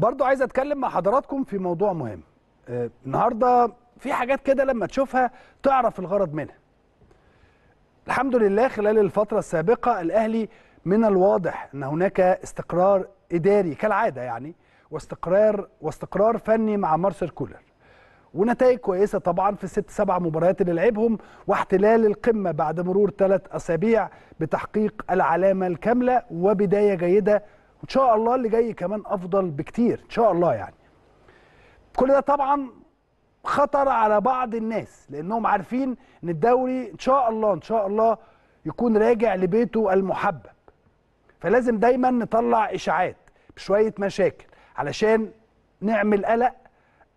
برضو عايز اتكلم مع حضراتكم في موضوع مهم آه النهارده في حاجات كده لما تشوفها تعرف الغرض منها الحمد لله خلال الفترة السابقة الأهلي من الواضح أن هناك استقرار إداري كالعادة يعني واستقرار واستقرار فني مع مارسيل كولر ونتائج كويسة طبعا في الست سبع مباريات اللي لعبهم واحتلال القمة بعد مرور ثلاث أسابيع بتحقيق العلامة الكاملة وبداية جيدة وان شاء الله اللي جاي كمان افضل بكتير ان شاء الله يعني كل ده طبعا خطر على بعض الناس لانهم عارفين ان الدوري ان شاء الله ان شاء الله يكون راجع لبيته المحبب فلازم دايما نطلع اشاعات بشويه مشاكل علشان نعمل قلق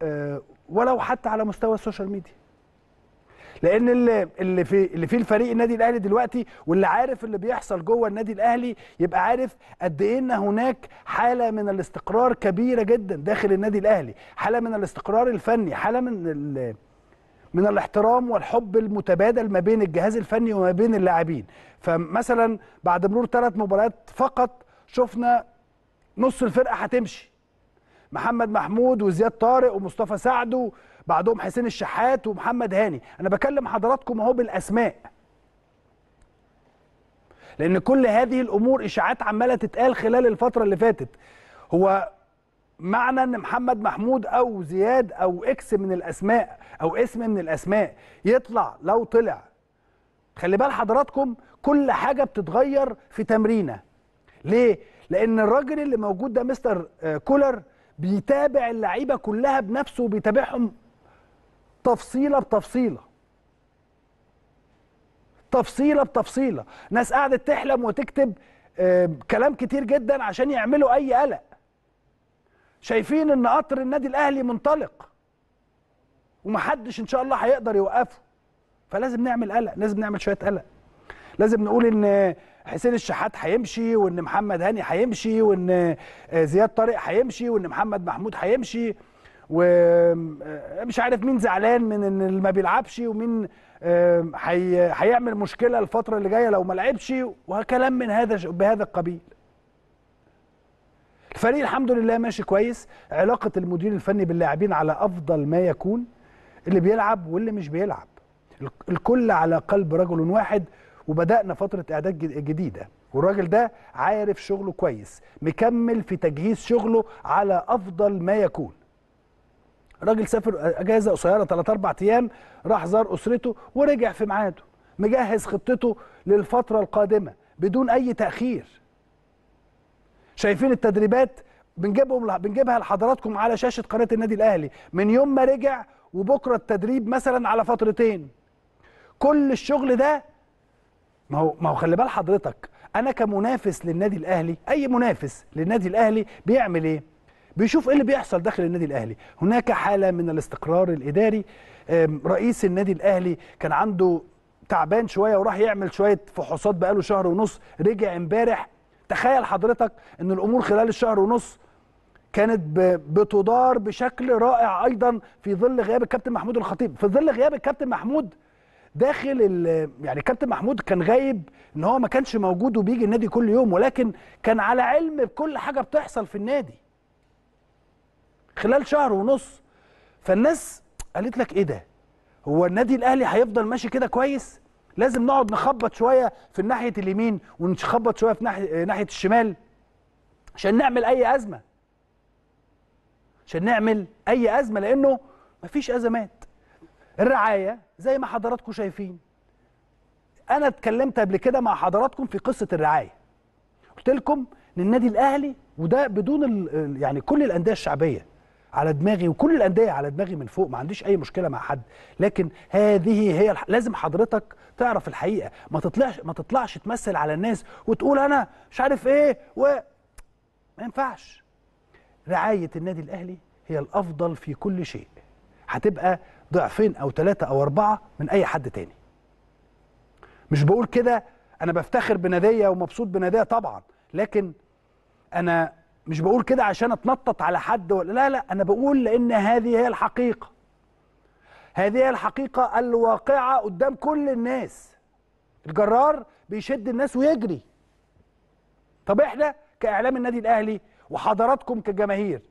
آه، ولو حتى على مستوى السوشيال ميديا لان اللي اللي في اللي في الفريق النادي الاهلي دلوقتي واللي عارف اللي بيحصل جوه النادي الاهلي يبقى عارف قد ايه ان هناك حاله من الاستقرار كبيره جدا داخل النادي الاهلي حاله من الاستقرار الفني حاله من من الاحترام والحب المتبادل ما بين الجهاز الفني وما بين اللاعبين فمثلا بعد مرور ثلاث مباريات فقط شفنا نص الفرقه هتمشي محمد محمود وزياد طارق ومصطفى سعد بعدهم حسين الشحات ومحمد هاني انا بكلم حضراتكم اهو بالاسماء لان كل هذه الامور اشاعات عماله تتقال خلال الفتره اللي فاتت هو معنى ان محمد محمود او زياد او اكس من الاسماء او اسم من الاسماء يطلع لو طلع خلي بال حضراتكم كل حاجه بتتغير في تمرينه ليه لان الراجل اللي موجود ده مستر آه، كولر بيتابع اللعيبه كلها بنفسه وبيتابعهم تفصيله بتفصيله تفصيله بتفصيله ناس قعدت تحلم وتكتب كلام كتير جدا عشان يعملوا اي قلق شايفين ان قطر النادي الاهلي منطلق ومحدش ان شاء الله هيقدر يوقفه فلازم نعمل قلق لازم نعمل شويه قلق لازم نقول ان حسين الشحات هيمشي وان محمد هاني هيمشي وان آه، زياد طارق هيمشي وان محمد محمود هيمشي ومش آه، عارف مين زعلان من ان ما بيلعبش ومين آه، هيعمل مشكله الفتره اللي جايه لو ما لعبش وكلام من هذا بهذا القبيل الفريق الحمد لله ماشي كويس علاقه المدير الفني باللاعبين على افضل ما يكون اللي بيلعب واللي مش بيلعب الكل على قلب رجل واحد وبدانا فتره اعداد جديده والراجل ده عارف شغله كويس مكمل في تجهيز شغله على افضل ما يكون راجل سافر اجازه قصيره 3 4 ايام راح زار اسرته ورجع في ميعاده مجهز خطته للفتره القادمه بدون اي تاخير شايفين التدريبات بنجيبهم بنجيبها لحضراتكم على شاشه قناه النادي الاهلي من يوم ما رجع وبكره التدريب مثلا على فترتين كل الشغل ده ما هو ما هو خلي بال حضرتك انا كمنافس للنادي الاهلي اي منافس للنادي الاهلي بيعمل ايه بيشوف ايه اللي بيحصل داخل النادي الاهلي هناك حاله من الاستقرار الاداري رئيس النادي الاهلي كان عنده تعبان شويه وراح يعمل شويه فحوصات بقاله شهر ونص رجع امبارح تخيل حضرتك ان الامور خلال الشهر ونص كانت بتدار بشكل رائع ايضا في ظل غياب الكابتن محمود الخطيب في ظل غياب الكابتن محمود داخل يعني كابتن محمود كان غايب ان هو ما كانش موجود وبيجي النادي كل يوم ولكن كان على علم بكل حاجه بتحصل في النادي خلال شهر ونص فالناس قالت لك ايه ده هو النادي الاهلي هيفضل ماشي كده كويس لازم نقعد نخبط شويه في ناحيه اليمين ونخبط شويه في ناحيه ناحيه الشمال عشان نعمل اي ازمه عشان نعمل اي ازمه لانه مفيش ازمات الرعايه زي ما حضراتكم شايفين انا اتكلمت قبل كده مع حضراتكم في قصه الرعايه قلت لكم ان النادي الاهلي وده بدون يعني كل الانديه الشعبيه على دماغي وكل الانديه على دماغي من فوق ما عنديش اي مشكله مع حد لكن هذه هي الح... لازم حضرتك تعرف الحقيقه ما تطلعش ما تطلعش تمثل على الناس وتقول انا مش عارف ايه و ما ينفعش رعايه النادي الاهلي هي الافضل في كل شيء هتبقى ضعفين او ثلاثه او اربعه من اي حد تاني مش بقول كده انا بفتخر بناديه ومبسوط بناديه طبعا لكن انا مش بقول كده عشان اتنطط على حد ولا لا لا انا بقول لان هذه هي الحقيقه هذه هي الحقيقه الواقعه قدام كل الناس الجرار بيشد الناس ويجري طب احنا كاعلام النادي الاهلي وحضراتكم كجماهير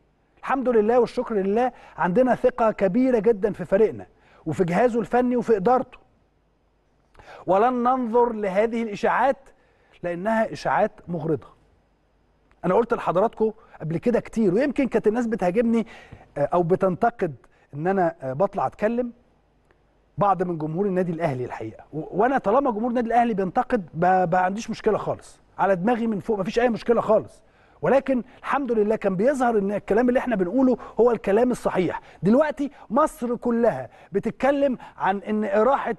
الحمد لله والشكر لله عندنا ثقة كبيرة جدا في فريقنا وفي جهازه الفني وفي إدارته ولن ننظر لهذه الإشاعات لأنها إشاعات مغرضة أنا قلت لحضراتكم قبل كده كتير ويمكن كانت الناس بتهاجمني آه، أو بتنتقد إن أنا آه، بطلع أتكلم بعض من جمهور النادي الأهلي الحقيقة وأنا طالما جمهور النادي الأهلي بينتقد ما عنديش مشكلة خالص على دماغي من فوق ما فيش أي مشكلة خالص ولكن الحمد لله كان بيظهر ان الكلام اللي احنا بنقوله هو الكلام الصحيح دلوقتي مصر كلها بتتكلم عن ان اراحه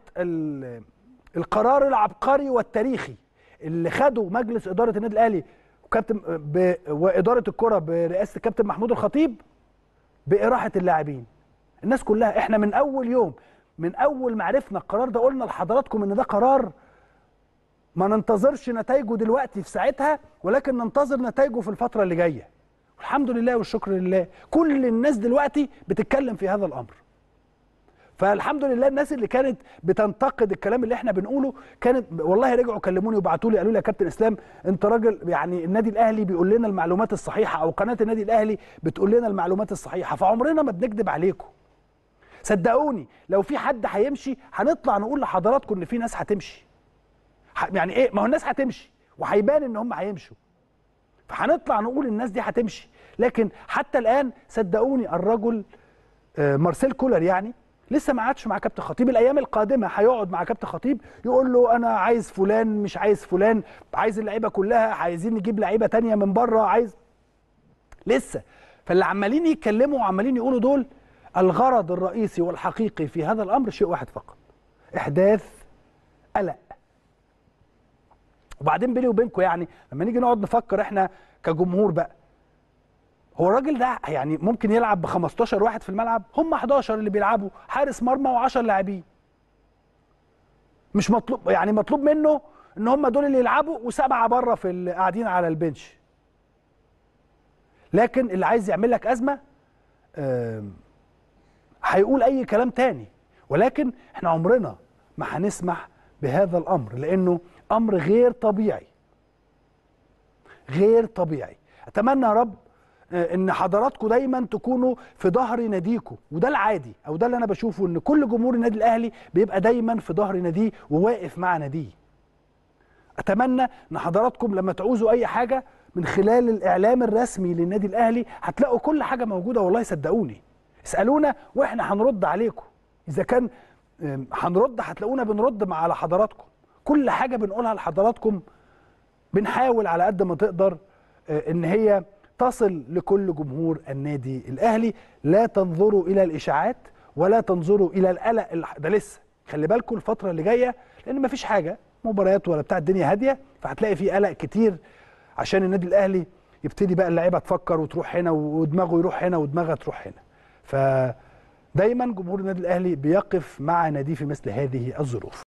القرار العبقري والتاريخي اللي خده مجلس اداره النادي الاهلي وكابتن ب... واداره الكره برئاسه الكابتن محمود الخطيب باراحه اللاعبين الناس كلها احنا من اول يوم من اول ما عرفنا القرار ده قلنا لحضراتكم ان ده قرار ما ننتظرش نتائجه دلوقتي في ساعتها ولكن ننتظر نتائجه في الفترة اللي جاية الحمد لله والشكر لله كل الناس دلوقتي بتتكلم في هذا الأمر فالحمد لله الناس اللي كانت بتنتقد الكلام اللي احنا بنقوله كانت والله رجعوا كلموني وبعتوا لي قالوا لي يا كابتن اسلام انت راجل يعني النادي الاهلي بيقول لنا المعلومات الصحيحه او قناه النادي الاهلي بتقول لنا المعلومات الصحيحه فعمرنا ما بنكذب عليكم صدقوني لو في حد هيمشي هنطلع نقول لحضراتكم ان في ناس هتمشي يعني ايه ما هو الناس هتمشي وهيبان ان هم هيمشوا فهنطلع نقول الناس دي هتمشي لكن حتى الان صدقوني الرجل آه، مارسيل كولر يعني لسه ما قعدش مع كابتن خطيب الايام القادمه هيقعد مع كابتن خطيب يقول له انا عايز فلان مش عايز فلان عايز اللعيبه كلها عايزين نجيب لعيبه تانية من بره عايز لسه فاللي عمالين يتكلموا وعمالين يقولوا دول الغرض الرئيسي والحقيقي في هذا الامر شيء واحد فقط احداث قلق وبعدين بيني وبينكم يعني لما نيجي نقعد نفكر احنا كجمهور بقى هو الراجل ده يعني ممكن يلعب ب 15 واحد في الملعب هم 11 اللي بيلعبوا حارس مرمى و10 لاعبين مش مطلوب يعني مطلوب منه ان هم دول اللي يلعبوا وسبعه بره في اللي قاعدين على البنش لكن اللي عايز يعمل لك ازمه هيقول اي كلام تاني ولكن احنا عمرنا ما هنسمح بهذا الأمر لأنه أمر غير طبيعي غير طبيعي أتمنى يا رب آه، ان حضراتكم دايما تكونوا في ظهر ناديكم وده العادي او ده اللي انا بشوفه ان كل جمهور النادي الاهلي بيبقى دايما في ظهر ناديه وواقف مع ناديه اتمنى ان حضراتكم لما تعوزوا اي حاجه من خلال الاعلام الرسمي للنادي الاهلي هتلاقوا كل حاجه موجوده والله صدقوني اسالونا واحنا هنرد عليكم اذا كان هنرد هتلاقونا بنرد مع على حضراتكم كل حاجه بنقولها لحضراتكم بنحاول على قد ما تقدر أه، ان هي تصل لكل جمهور النادي الاهلي لا تنظروا الى الاشاعات ولا تنظروا الى القلق ده لسه خلي بالكم الفتره اللي جايه لان مفيش حاجه مباريات ولا بتاع الدنيا هاديه فهتلاقي في قلق كتير عشان النادي الاهلي يبتدي بقى اللعيبه تفكر وتروح هنا ودماغه يروح هنا ودماغها تروح هنا ف دايما جمهور النادي الاهلي بيقف مع ناديه في مثل هذه الظروف